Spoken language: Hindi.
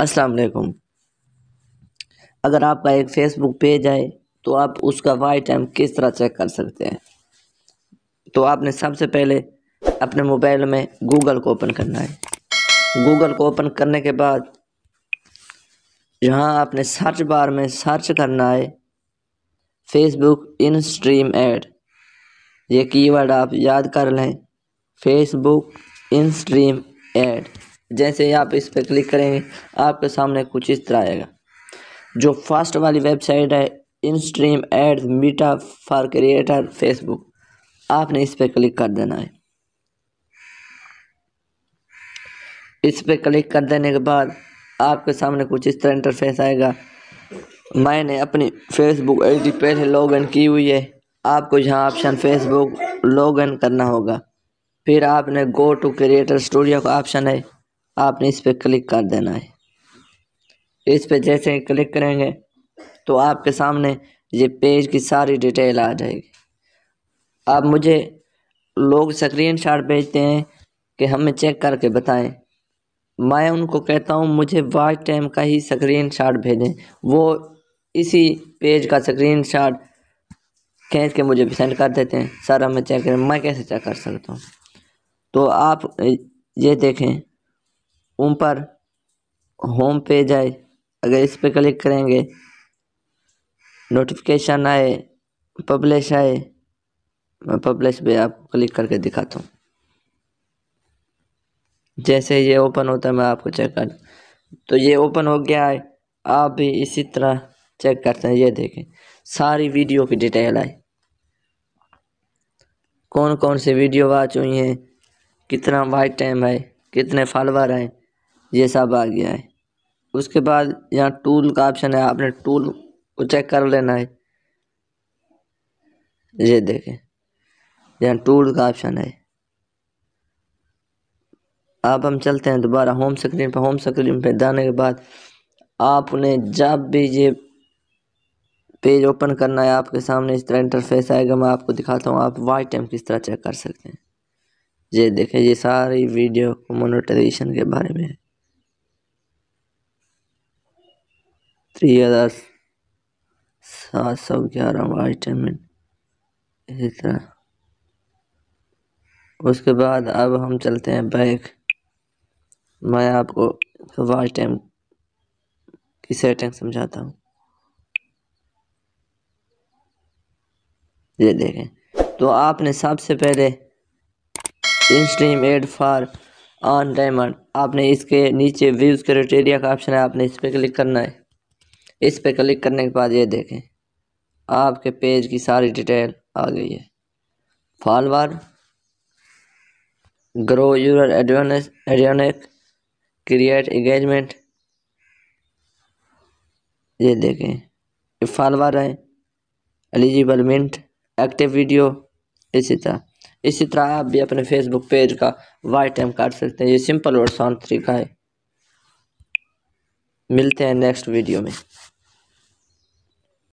अस्सलाम वालेकुम अगर आपका एक फेसबुक पेज है तो आप उसका वाई टाइम किस तरह चेक कर सकते हैं तो आपने सबसे पहले अपने मोबाइल में गूगल को ओपन करना है गूगल को ओपन करने के बाद यहाँ आपने सर्च बार में सर्च करना है फेसबुक इन स्ट्रीम एड ये कीवर्ड आप याद कर लें फेसबुक इन स्ट्रीम एड जैसे ही आप इस पर क्लिक करेंगे आपके सामने कुछ इस तरह आएगा जो फर्स्ट वाली वेबसाइट है in stream ads Meta for creator Facebook आपने इस पर क्लिक कर देना है इस पर क्लिक कर देने के बाद आपके सामने कुछ इस तरह इंटरफेस आएगा मैंने अपनी फेसबुक आई डी पहले लॉग इन की हुई है आपको यहाँ ऑप्शन फेसबुक लॉग इन करना होगा फिर आपने गो टू क्रिएटर स्टूडियो का ऑप्शन है आपने इस पर क्लिक कर देना है इस पर जैसे ही क्लिक करेंगे तो आपके सामने ये पेज की सारी डिटेल आ जाएगी आप मुझे लोग स्क्रीन शॉट भेजते हैं कि हमें चेक करके बताएं मैं उनको कहता हूँ मुझे वाच टाइम का ही स्क्रीन शॉट भेजें वो इसी पेज का स्क्रीन शॉट खींच के मुझे सेंड कर देते हैं सर हमें चेक करें मैं कैसे चेक कर सकता हूँ तो आप ये देखें ऊपर होम पेज आए अगर इस पर क्लिक करेंगे नोटिफिकेशन आए पब्लिश आए मैं पब्लिश पे आपको क्लिक करके दिखाता हूँ जैसे ये ओपन होता है मैं आपको चेक कर तो ये ओपन हो गया है आप भी इसी तरह चेक करते हैं ये देखें सारी वीडियो की डिटेल आए कौन कौन से वीडियो वाच हुई हैं कितना वाइट टाइम है कितने फॉलोअर हैं ये सब आ गया है उसके बाद यहाँ टूल का ऑप्शन है आपने टूल को चेक कर लेना है ये देखें यहाँ टूल का ऑप्शन है अब हम चलते हैं दोबारा होम स्क्रीन पर होम स्क्रीन पर जाने के बाद आपने जब भी ये पेज ओपन करना है आपके सामने इस तरह इंटरफेस आएगा मैं आपको दिखाता हूँ आप वाई टाइम किस तरह चेक कर सकते हैं ये देखें ये सारी वीडियो को मोनोटाइजेशन के बारे में है थ्री हज़ार सात सौ ग्यारह आइटम इसी तरह उसके बाद अब हम चलते हैं बैग मैं आपको वाच टाइम की सेटिंग समझाता हूँ ये देखें तो आपने सबसे पहले instream ad for on demand आपने इसके नीचे व्यूज़ क्राइटेरिया का ऑप्शन है आपने इस पर क्लिक करना है इस पर क्लिक करने के बाद ये देखें आपके पेज की सारी डिटेल आ गई है follower grow your audience create engagement ये देखें फॉलवर है एलिजिबल मिंट एक्टिव वीडियो इसी तरह इसी तरह आप भी अपने फेसबुक पेज का वाई टाइम काट सकते हैं ये सिंपल और आसान तरीका है मिलते हैं नेक्स्ट वीडियो में